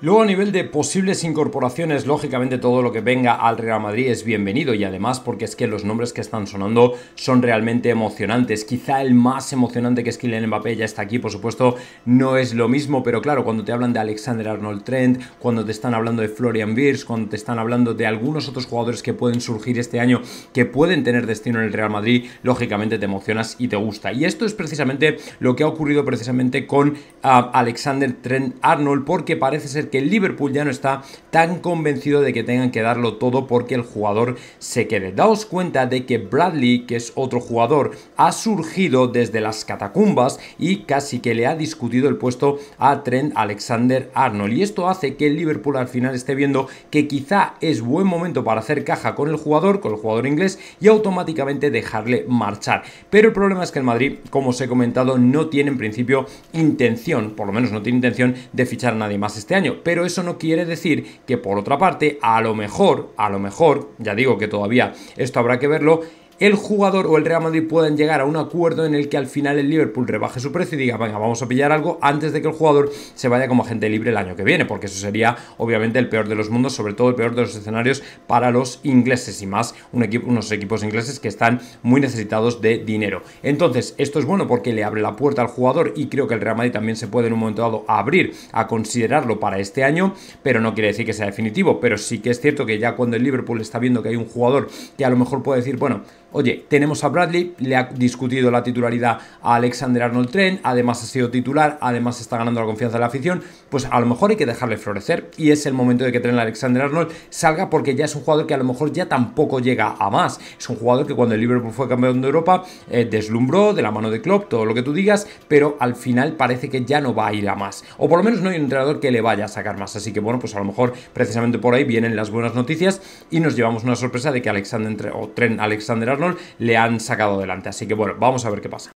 Luego a nivel de posibles incorporaciones, lógicamente todo lo que venga al Real Madrid es bienvenido y además porque es que los nombres que están sonando son realmente emocionantes. Quizá el más emocionante que es Kylian Mbappé ya está aquí, por supuesto, no es lo mismo, pero claro, cuando te hablan de Alexander Arnold Trent, cuando te están hablando de Florian Beers, cuando te están hablando de algunos otros jugadores que pueden surgir este año, que pueden tener destino en el Real Madrid, lógicamente te emocionas y te gusta. Y esto es precisamente lo que ha ocurrido precisamente con ah, Alexander Trent Arnold porque parece ser que el Liverpool ya no está tan convencido de que tengan que darlo todo porque el jugador se quede. Daos cuenta de que Bradley, que es otro jugador, ha surgido desde las catacumbas y casi que le ha discutido el puesto a Trent Alexander Arnold. Y esto hace que el Liverpool al final esté viendo que quizá es buen momento para hacer caja con el jugador, con el jugador inglés, y automáticamente dejarle marchar. Pero el problema es que el Madrid, como os he comentado, no tiene en principio intención, por lo menos no tiene intención de fichar a nadie más este año pero eso no quiere decir que por otra parte, a lo mejor, a lo mejor, ya digo que todavía esto habrá que verlo, el jugador o el Real Madrid pueden llegar a un acuerdo en el que al final el Liverpool rebaje su precio y diga, venga, vamos a pillar algo antes de que el jugador se vaya como agente libre el año que viene, porque eso sería obviamente el peor de los mundos, sobre todo el peor de los escenarios para los ingleses y más un equipo, unos equipos ingleses que están muy necesitados de dinero. Entonces, esto es bueno porque le abre la puerta al jugador y creo que el Real Madrid también se puede en un momento dado abrir a considerarlo para este año, pero no quiere decir que sea definitivo, pero sí que es cierto que ya cuando el Liverpool está viendo que hay un jugador que a lo mejor puede decir, bueno, Oye, tenemos a Bradley, le ha discutido la titularidad a Alexander Arnold Tren además ha sido titular, además está ganando la confianza de la afición, pues a lo mejor hay que dejarle florecer y es el momento de que Tren Alexander Arnold salga porque ya es un jugador que a lo mejor ya tampoco llega a más. Es un jugador que cuando el Liverpool fue campeón de Europa eh, deslumbró de la mano de Klopp, todo lo que tú digas, pero al final parece que ya no va a ir a más. O por lo menos no hay un entrenador que le vaya a sacar más. Así que bueno, pues a lo mejor precisamente por ahí vienen las buenas noticias y nos llevamos una sorpresa de que Alexander o Tren Alexander Arnold le han sacado adelante. Así que bueno, vamos a ver qué pasa.